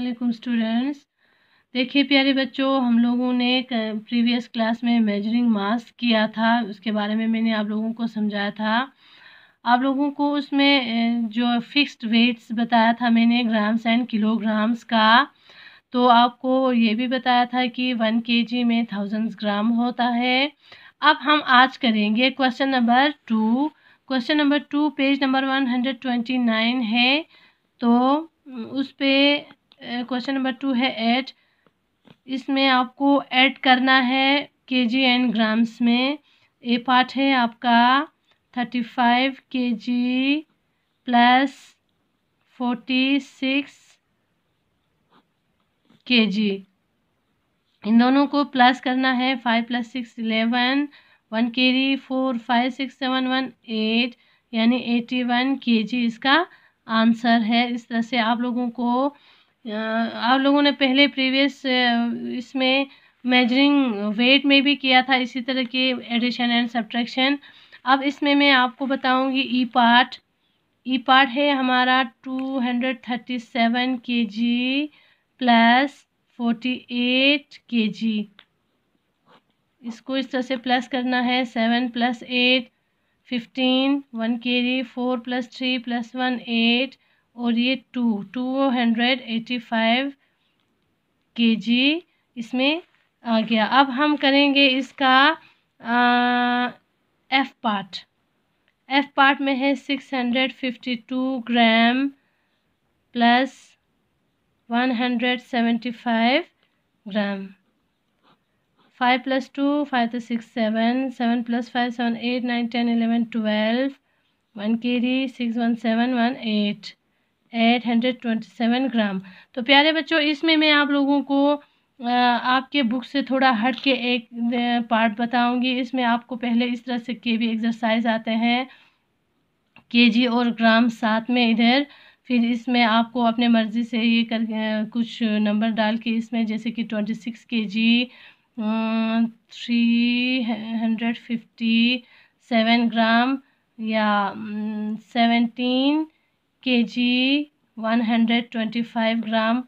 वालेकुम स्टूडेंट्स देखिए प्यारे बच्चों हम लोगों ने प्रीवियस क्लास में मेजरिंग मास किया था उसके बारे में मैंने आप लोगों को समझाया था आप लोगों को उसमें जो फिक्स्ड वेट्स बताया था मैंने ग्राम्स एंड किलोग्राम्स का तो आपको ये भी बताया था कि वन के में थाउजेंड्स ग्राम होता है अब हम आज करेंगे question number two question number two page number one hundred twenty nine है तो उस पर क्वेश्चन नंबर टू है ऐड इसमें आपको ऐड करना है के जी एंड ग्राम्स में ए पार्ट है आपका थर्टी फाइव के जी प्लस फोर्टी सिक्स के जी इन दोनों को प्लस करना है five plus six eleven one K G four five six seven one eight यानी एटी वन के जी इसका आंसर है इस तरह से आप लोगों को आप लोगों ने पहले प्रीवियस इसमें मेजरिंग वेट में भी किया था इसी तरह के एडिशन एंड सब्ट्रैक्शन अब इसमें मैं आपको बताऊंगी ई पार्ट ई पार्ट है हमारा टू हंड्रेड थर्टी सेवन के जी प्लस फोर्टी एट के जी इसको इस तरह से प्लस करना है seven plus eight fifteen one K G four plus three plus one eight और ये two two hundred eighty five K G इसमें आ गया अब हम करेंगे इसका एफ़ पार्ट एफ़ पार्ट में है six hundred fifty two gram plus one hundred seventy five gram five plus two five तो six seven seven plus five seven eight nine ten eleven twelve one K G six one seven one eight eight hundred twenty seven gram तो प्यारे बच्चों इसमें मैं आप लोगों को आपके बुक से थोड़ा हट के एक पार्ट बताऊंगी इसमें आपको पहले इस तरह से के भी एक्सरसाइज आते हैं केजी और ग्राम साथ में इधर फिर इसमें आपको अपने मर्ज़ी से ये कर कुछ नंबर डाल के इसमें जैसे कि twenty six K G three hundred fifty seven gram या seventeen K G one hundred twenty five gram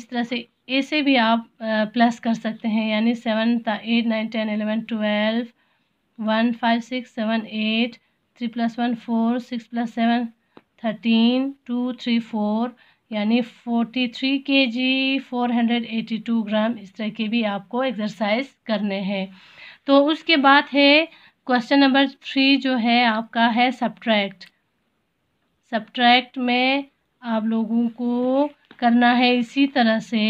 इस तरह से ऐसे भी आप प्लस कर सकते हैं यानी seven eight nine ten eleven twelve one five six seven eight three plus one four six plus seven thirteen two three four यानी forty three K G four hundred eighty two gram इस तरह के भी आपको exercise करने हैं तो उसके बाद है क्वेश्चन नंबर थ्री जो है आपका है सब्ट्रैक्ट सब्ट्रैक्ट में आप लोगों को करना है इसी तरह से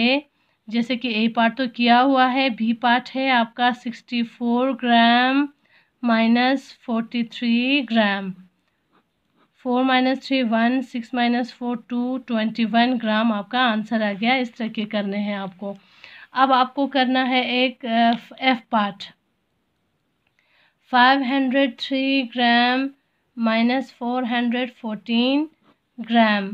जैसे कि ए पार्ट तो किया हुआ है बी पार्ट है आपका sixty four gram minus forty three gram four minus three one six minus four two twenty one gram आपका आंसर आ गया इस तरह के करने हैं आपको अब आपको करना है एक F part five hundred three gram minus four hundred fourteen gram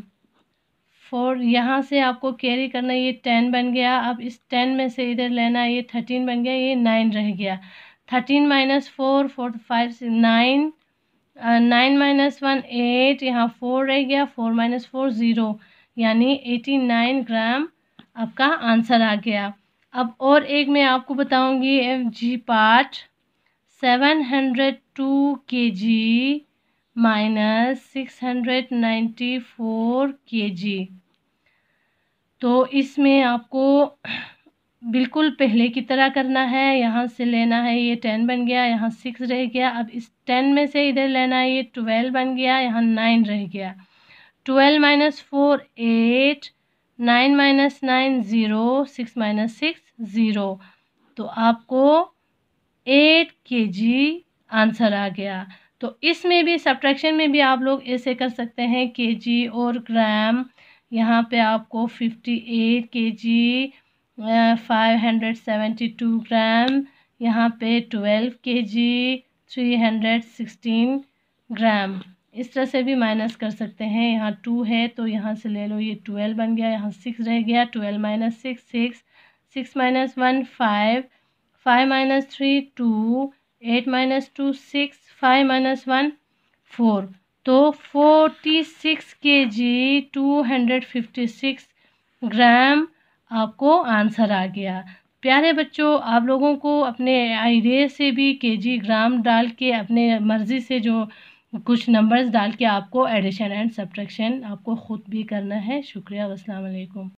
four यहाँ से आपको कैरी करना ये टेन बन गया अब इस टेन में से इधर लेना ये थर्टीन बन गया ये नाइन रह गया थर्टीन माइनस फोर फोर तो five nine nine minus one eight यहाँ फोर रह गया फोर माइनस फोर ज़ीरो यानी एटी नाइन ग्राम आपका आंसर आ गया अब और एक मैं आपको बताऊंगी F G part seven hundred two K G minus six hundred ninety four K G तो इसमें आपको बिल्कुल पहले की तरह करना है यहाँ से लेना है ये टेन बन गया यहाँ सिक्स रह गया अब इस टेन में से इधर लेना है ये ट्वेल्व बन गया यहाँ नाइन रह गया twelve minus four eight nine minus nine zero six minus six zero तो आपको एट के जी आंसर आ गया तो इसमें भी सब्ट्रैक्शन में भी आप लोग ऐसे कर सकते हैं केजी और ग्राम यहाँ पे आपको 58 सेवेंटी टू ग्राम यहाँ पे 12 हंड्रेड सिक्सटीन ग्राम इस तरह से भी माइनस कर सकते हैं यहाँ टू है तो यहाँ से ले लो ये ट्वेल्व बन गया यहाँ सिक्स रह गया twelve minus six six six minus one five five minus three two eight minus two six five minus one four तो forty six K G two hundred fifty six gram आपको answer आ गया प्यारे बच्चों आप लोगों को अपने आइडिया से भी केजी ग्राम डाल के अपने मर्ज़ी से जो कुछ नंबर्स डाल के आपको एडिशन एंड सब्ट्रैक्शन आपको ख़ुद भी करना है शुक्रिया अस्सलाम वालेकुम